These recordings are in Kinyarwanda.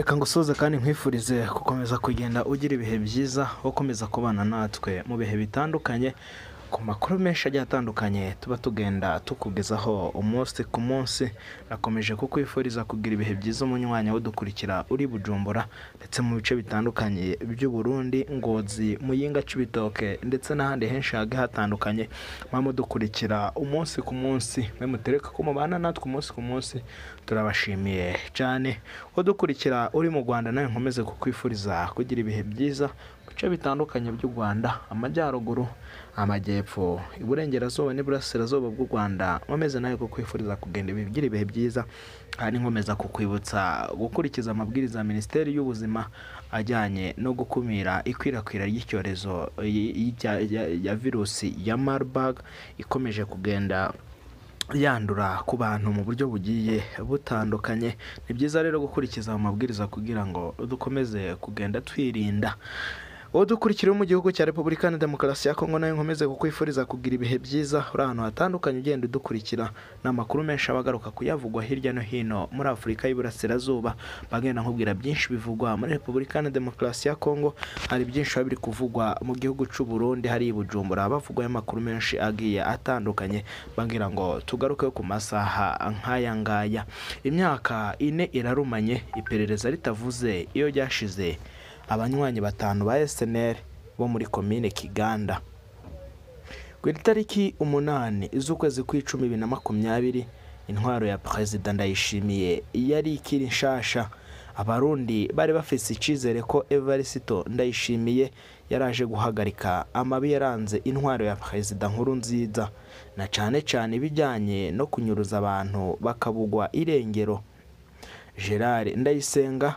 reka ngusoze kandi nkwifurize gukomeza kugenda ugira ibihe byiza ukomeza kubana natwe mu bihe bitandukanye ku makuru menshi agiye atandukanye tuba tugenda tukugezaho umunsi ku munsi nakomeje kukwifuriza kugira ibihe byiza umunywanya udukurikira uri bujumbura ndetse mu bice bitandukanye by'u Burundi Ngozi Muyinga Cibitoke ndetse n'ahandi henshi hagiye hatandukanye mwaba dukurikira umunsi ku munsi mwe mutereka ko mubana natwe umunsi ku munsi turabashimiye cyane udukurikira uri mu Rwanda nawe nkomeze kukwifuriza kugira ibihe byiza bice bitandukanye by'u Rwanda amajyaruguru amajyepfo iburengerazuba n'iburasirazuba bw'u Rwanda nkomeze nawe kukwifuriza kugenda ibigira ibihe byiza kandi nkomeza kukwibutsa gukurikiza amabwiriza ya minisiteri y'ubuzima ajyanye no gukumira ikwirakwira ry'icyorezo ya virusi ya Marburg ikomeje kugenda yandura ku bantu mu buryo bugiye butandukanye ni byiza rero gukurikiza amabwiriza kugira ngo dukomeze kugenda twirinda wowe dukurikira mu gihugu cya repubulika na demokarasi ya kongo nawe nkomeze kukwifuriza kugira ibihe byiza uri ahantu hatandukanye ugenda udukurikira ni amakuru menshi aba agaruka kuyavugwa hirya no hino muri afurika y'iburasirazuba bagenda nkubwira byinshi bivugwa muri repubulika na demokarasi ya kongo hari byinshi biba biri kuvugwa mu gihugu cy'u Burundi hari i Bujumbura bavugwaho amakuru menshi agiye atandukanye bambwira ngo tugaruke ku masaha nk'aya ngaya imyaka ine irarumanye iperereza ritavuze iyo ryashize abanywanyi batanu ba SNL bo muri komine Kiganda ku itariki umunani z'ukwezi kw'icumi bibiri na makumyabiri intwaro ya perezida ndayishimiye yari ikiri nshasha abarundi bari bafite icyizere ko evarisito ndayishimiye yaraje guhagarika amabi yaranze intwaro ya perezida nkuru nziza na cyane cyane ibijyanye no kunyuruza abantu bakabugwa irengero gerard ndayisenga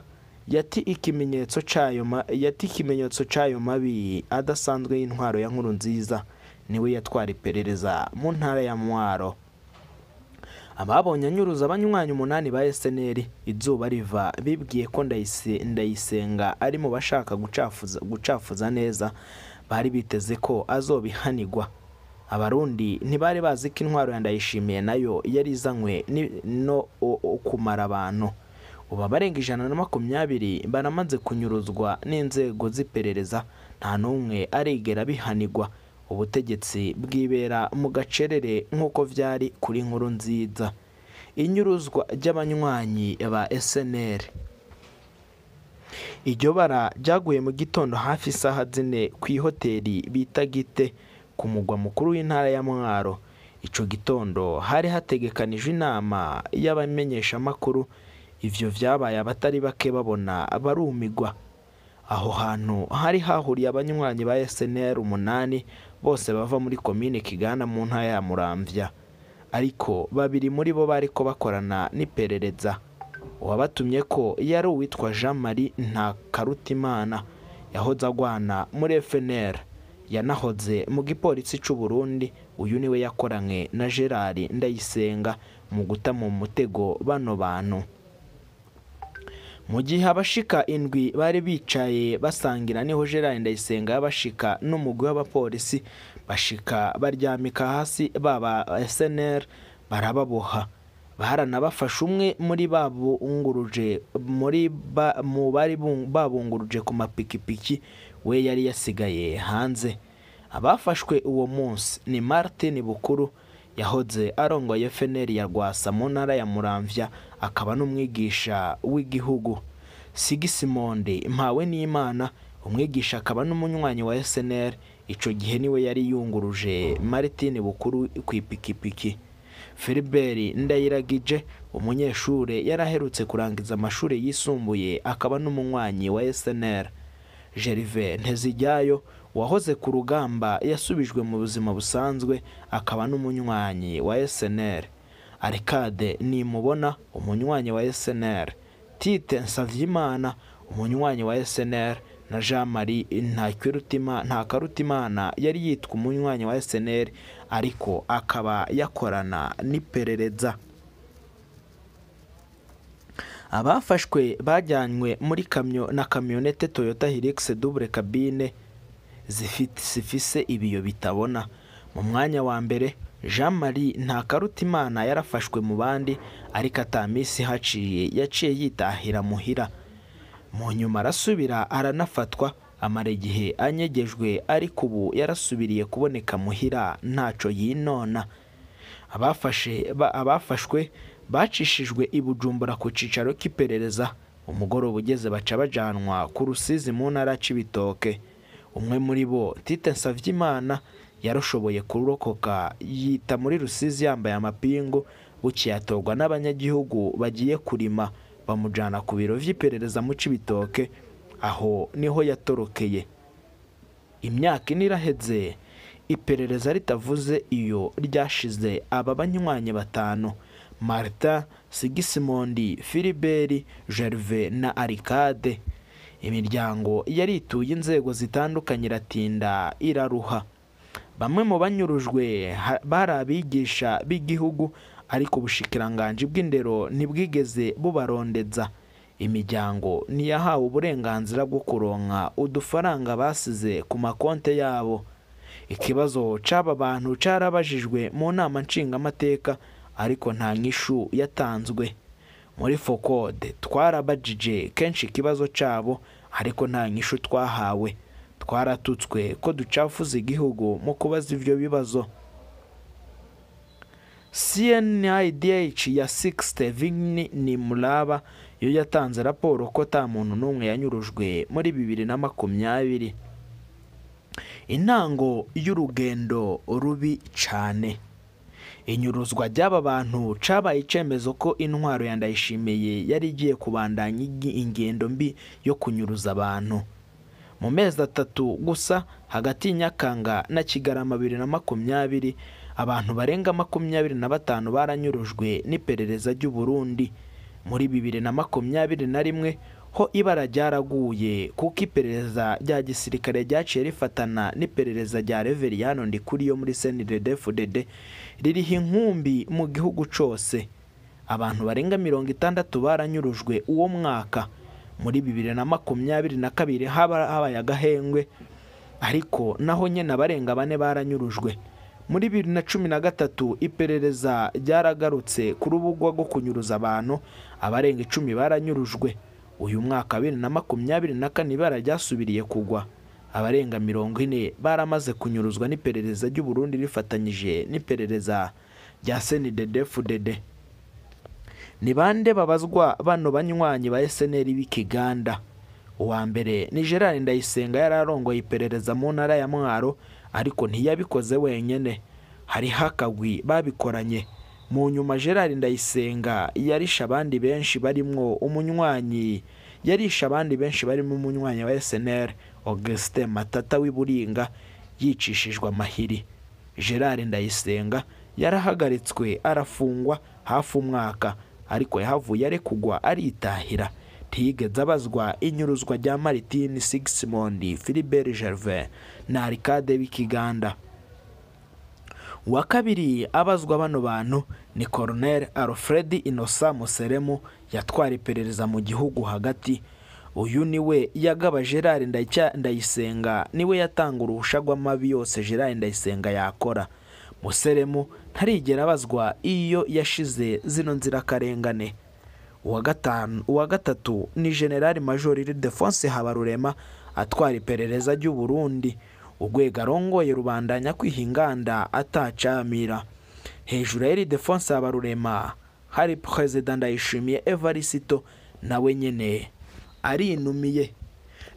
yati ikimenyetso cyayo yati ikimenyetso cyayo mabi adasanzwe y'intwaro ya nkuru nziza niwe yatwara iperereza mu ntara ya mwaro ababonye anyuruza abanywanyi umunani ba SNL izuba riva bibwiye ko ndayisenga ari mu bashaka gucafuza gucafuza neza bari biteze ko azobihanigwa abarundi ntibari bazi ko intwaro ya ndayishimiye nayo yari izanywe no kumara abantu ubu abarenga ijana na makumyabiri baramaze kunyuruzwa n'inzego z'iperereza nta n'umwe arigera bihanigwa ubutegetsi bwibera mu gacerere nk'uko byari kuri nkuru nziza inyuruzwa ry'abanywanyi ba SNL iryo bara ryaguye mu gitondo hafi isaha zine ku ihoteli bita gite ku mugwa mukuru w'intara ya mwaro icyo gitondo hari hategekanijwe inama y'abamenyeshamakuru Ivyo vyabaye abatari bake babona barumigwa aho hantu hari hahuriye abanywanyi ba SNL umunani bose bava muri komine Kigana mu ntara ya Muramvya ariko babiri muri bo bariko bakorana n'iperereza wabatumye ko yari uwitwa Jean Marie nta karutimana yahoze agwana muri FNL yanahoze mu gipolisi cy’u Burundi uyu niwe yakoranye na Gerard Ndayisenga mu guta mu mutego bano bantu mu gihe abashika indwi bari bicaye basangira niho Gerard Ndayisenga y'abashika n'umugwi w'abapolisi bashika baryamika hasi baba SNL barababoha baranabafashe umwe muri babunguruje muri mu bari babunguruje ku mapikipiki we yari yasigaye hanze abafashwe uwo munsi ni Martin Bukuru yahoze arongoye FNL ya Rwasa mu ntara ya Muramvya akaba n'umwigisha w'igihugu Sigisimondi n'imana umwigisha akaba n'umunywanyi wa SNL ico gihe niwe yari yunguruje Martin Bukuru ku ipikipiki Philbert Ndayiragije umunyeshure yaraherutse kurangiza amashuri yisumbuye akaba n'umunywanyi wa SNL Gervais Ntezijyayo wahoze ku rugamba yasubijwe mu buzima busanzwe akaba n'umunywanyi wa eseneri arikade nimubona umunywanyi wa eseneri tite nsavyimana umunywanyi wa eseneri na jean marie ntakarutimana yari yitwa umunywanyi wa eseneri ariko akaba yakorana n'iperereza abafashwe bajyanywe muri kamyo na kamyonete toyota hirigisi dubure kabine zifise ibiyo bitabona mu mwanya wa mbere jean marie ntakarutimana yarafashwe mu bandi ariko ataminsi haciye yaciye yitahira muhira mu nyuma arasubira aranafatwa amara igihe anyegejwe ariko ubu yarasubiriye kuboneka muhira ntaco yinona abafashwe bacishijwe i bujumbura ku cicaro k'iperereza umugoroba ugeze baca bajanwa ku rusizi mu ntara cibitoke umwe muri bo tite Nsabyimana yarushoboye kurokoka yita muri rusizi yambaye amapingo buciye n'abanyagihugu bagiye kurima bamujyana ku biro by'iperereza mu Cibitoke aho niho yatorokeye imyaka ine iperereza ritavuze iyo ryashize aba banywanye batanu marita sigisimundi filiberi gerve na arikade imiryango yari ituye inzego zitandukanye iratinda iraruha bamwe mu banyurujwe bari abigisha b'igihugu ariko ubushikiranganji bw'indero ntibwigeze bubarondeza imiryango ntiyahawe uburenganzira bwo kuronka udufaranga basize ku makonte yabo ikibazo c'aba bantu carabajijwe mu nama nshingamateka ariko nta nyishu yatanzwe muri fokode twarabajije kenshi ikibazo cyabo ariko nta nyishu twahawe twaratutswe ko ducafuza igihugu mu kubaza ibyo bibazo cnidh ya sikisite vini ni muraba yo yatanze raporo ko nta muntu n'umwe yanyurujwe muri bibiri na makumyabiri intango y'urugendo rubi cyane inyuruzwa ry'aba bantu cabaye icyemezo ko intwaro ya ndayishimiye yari igiye kubandanya ingendo mbi yo kunyuruza abantu mu mezi atatu gusa hagati ya na kigarama bibiri na makumyabiri abantu barenga makumyabiri na batanu baranyurujwe n'iperereza ry'uburundi muri bibiri na makumyabiri na rimwe ho ibara ryaraguye kuko iperereza rya gisirikare ryaciye rifatana n'iperereza rya reveriyano ndikuri yo muri senidedefudede ririho inkumbi mu gihugu cyose abantu barenga mirongo itandatu baranyurujwe uwo mwaka muri bibiri na makumyabiri na kabiri habaye agahengwe ariko naho nyine abarenga bane baranyurujwe muri bibiri na cumi na gatatu iperereza ryaragarutse ku rubuga rwo kunyuruza abantu abarenga icumi baranyurujwe uyu mwaka bibiri na makumyabiri na kane ibara ryasubiriye kugwa abarenga mirongo ine baramaze kunyuruzwa n'iperereza ry'uburundi rifatanyije n'iperereza rya senidedefudede ni bande babazwa bano banywanyi ba eseneri b'ikiganda uwa mbere ni gerard ndayisenga yari arongoye iperereza mu ntara ya mwaro ariko ntiyabikoze wenyine hari Hakagwi babikoranye mu nyuma gerard ndayisenga yarisha abandi benshi barimo umunywanyi yarisha abandi benshi barimo umunywanyi wa SNr augustin matata w'iburinga yicishijwe amahiri gerard ndayisenga yarahagaritswe arafungwa hafi umwaka ariko yahavuye are kugwa aritahira ntiyigeze abazwa inyuruzwa rya maritini sigisimundi filibert gervais na arikade b'ikiganda uwa kabiri abazwa bano bantu ni Colonel Alfred Innocent Museremu yatwara iperereza mu gihugu hagati uyu niwe yagaba Gerard Ndayisenga niwe yatanga uruhusha rw'amabi yose Gerard Ndayisenga yakora Museremu ntarigera abazwa iyo yashize zino nzirakarengane uwa gatatu ni General Major Defonse Habarurema atwara iperereza ry'u Burundi urwego arongoye rubandanya kwiha atacamira hejuru ya Defonse habarurema hari perezida ndayishimiye evarisito nawe nyine arinumiye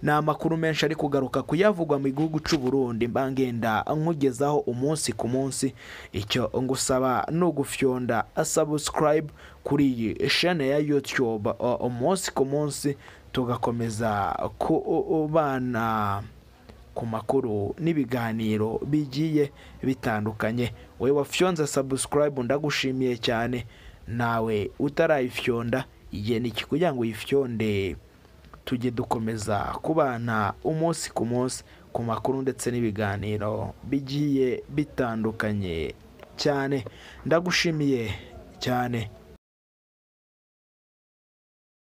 ni amakuru menshi ari kugaruka kuyavugwa mu gihugu cy'u Burundi mbangenda nkugezaho umunsi ku munsi icyo ngusaba ni ugufyonda sabusikarayibe kuri iyi shene ya yutube umunsi ku munsi tugakomeza kubana ku makuru n'ibiganiro bigiye bitandukanye wowe wafyonza sabusikarayibu ndagushimiye cyane nawe utarayifyonda igihe ni iki kugira ngo uyifyonde tujye dukomeza kubana umunsi ku munsi ku makuru ndetse n'ibiganiro bigiye bitandukanye cyane ndagushimiye cyane